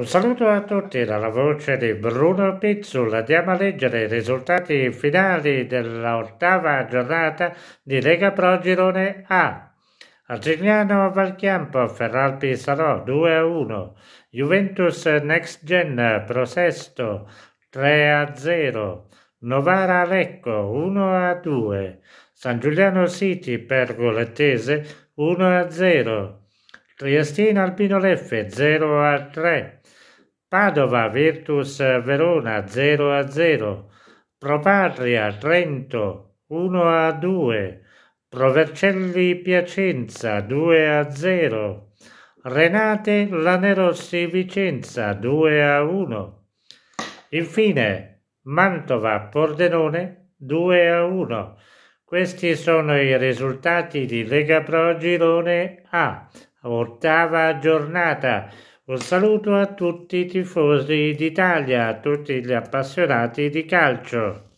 Un saluto a tutti dalla voce di Bruno Pizzul. Andiamo a leggere i risultati finali dell'ottava giornata di Lega Pro Girone A. Arcignano Valchiampo, Ferralpi Sarò 2-1, a Juventus Next Gen Prosesto 3-0, a Novara Lecco 1-2, a San Giuliano City Pergolettese 1-0. a Triestina Leffe 0 a 3, Padova Virtus Verona 0 a 0, Propatria Trento 1 a 2, Provercelli Piacenza 2 a 0, Renate Lanerossi Vicenza 2 a 1. Infine Mantova Pordenone 2 a 1. Questi sono i risultati di Lega Pro Girone A ottava giornata. Un saluto a tutti i tifosi d'Italia, a tutti gli appassionati di calcio.